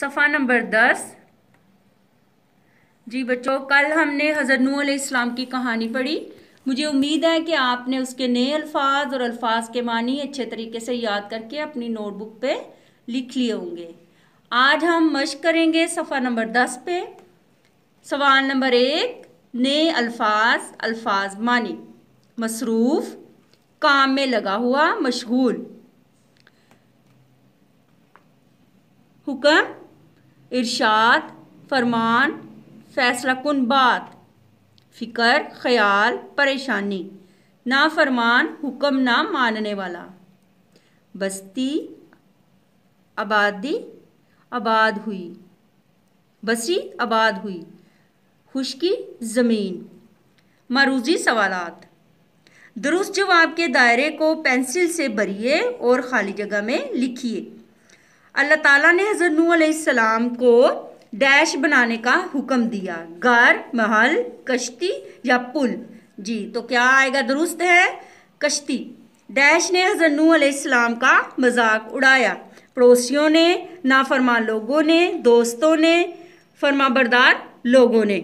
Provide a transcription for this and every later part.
सफ़ा नंबर दस जी बच्चों कल हमने हज़रत नू इस्लाम की कहानी पढ़ी मुझे उम्मीद है कि आपने उसके नए अल्फाज और अल्फाज के मानी अच्छे तरीके से याद करके अपनी नोटबुक पे लिख लिए होंगे आज हम मश करेंगे सफ़ा नंबर दस पे सवाल नंबर एक नए अल्फाज अल्फाज मानी मसरूफ़ काम में लगा हुआ मशगूल हुक्म इरशाद फरमान फैसला कन बात फ़िक्र ख्याल परेशानी ना फरमान हुक्म ना मानने वाला बस्ती आबादी आबाद हुई बसी आबाद हुई खुशकी ज़मीन मरूजी सवाल दुरुस्त जवाब के दायरे को पेंसिल से भरिए और खाली जगह में लिखिए अल्लाह ताला ने हज़रत नू सलाम को डैश बनाने का हुक्म दिया घर महल कश्ती या पुल जी तो क्या आएगा दुरुस्त है कश्ती डैश ने हज़रत नू सलाम का मजाक उड़ाया पड़ोसियों ने नाफरमान लोगों ने दोस्तों ने फरमाबरदार लोगों ने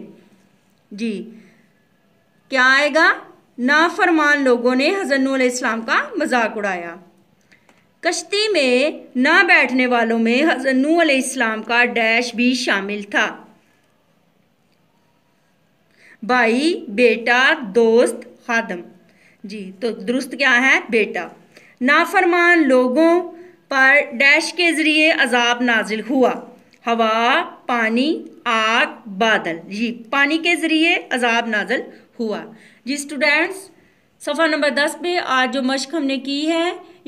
जी क्या आएगा नाफरमान लोगों ने हज़रत नू का मजाक उड़ाया कश्ती में ना बैठने वालों में हजरत नू अलैहिस्सलाम का डैश भी शामिल था भाई बेटा दोस्त खादम जी तो दुरुस्त क्या है बेटा नाफरमान लोगों पर डैश के ज़रिए अजाब नाजिल हुआ हवा पानी आग बादल जी पानी के ज़रिए अजाब नाजिल हुआ जी स्टूडेंट्स सफ़ा नंबर दस पे आज जो मश्क हमने की है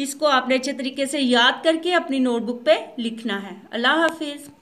इसको आपने अच्छे तरीके से याद करके अपनी नोटबुक पे लिखना है अल्लाह हाफिज़